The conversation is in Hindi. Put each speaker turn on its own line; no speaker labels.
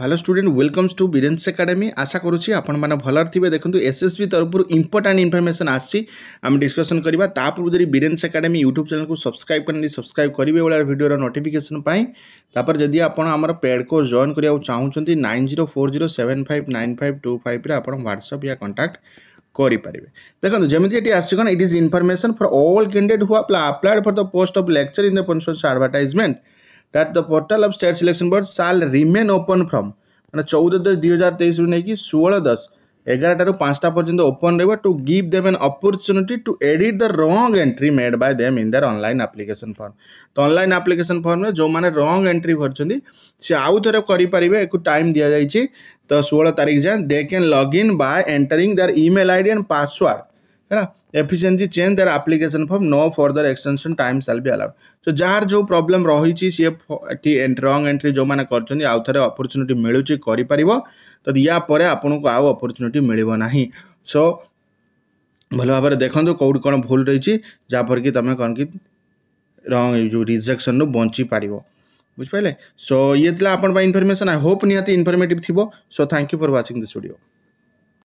hello student welcomes to Biren's academy আশা করছি আপনার ভালরে থাকবে দেখুন এসএসবি তরফর ইম্পর্টাট ইনফরমেসন আসছি আমি ডিসকসন করা তা পূর্ব যদি বীরেন্স একাডেমি ইউট্যুব চ্যানেলকে সবসক্রাইব করে সবসক্রাইব করবে এভাবে ভিডিওর নোটিফিকেসন পাই তাপরে যদি আপনার আমার পেড কোর্স জয়েন করা চাহুমান nine zero four zero seven five nine five two ফাইভে আপনার হোয়াটসঅপ ইয়া কন্টাক্ট କରିପାରିବେ ଦେଖନ୍ତୁ ଯେମିତି ଏଠି ଆସିଛି କ'ଣ it is information for all candidate who applied for the post of lecturer in the panchayat advertisement that the portal of state selection board shall remain open from ମାନେ ଚଉଦ ଦଶ ଦୁଇ ହଜାର ତେଇଶରୁ ନେଇକି ଷୋହଳ ଦଶ ଏଗାରଟାରୁ ପାଞ୍ଚଟା ପର୍ଯ୍ୟନ୍ତ ଓପନ୍ ରହିବ to give them an opportunity to edit the wrong entry made by them in their online application form ତ ଅନଲାଇନ୍ ଆପ୍ଲିକେସନ୍ ଫର୍ମରେ ଯେଉଁମାନେ ରଙ୍ଗ ଏଣ୍ଟ୍ରି ଭରିଛନ୍ତି ସେ ଆଉ ଥରେ କରିପାରିବେ ଏକୁ ଟାଇମ୍ ଦିଆଯାଇଛି ତ ଷୋହଳ ତାରିଖ ଯାଏଁ they can login by entering their email I D and password है ना efficiency change their application form no further extension time shall be allowed so जार जो प्रोब्लेम रही सी रंग एंट्री जो मैंने कर आउ मिलूँ कर तो यापर आपको आपन को आउ अपरच्युनिटी मिलना सो भल भाव देखो कौट कौन भूल रही जहाँफर कि तुम कौन कि रंग जो रिजेक्शन बची पार बुझे सो ये आप इनफर्मेशन आई होप नि इनफर्मेटिव थी so thank you for watching this video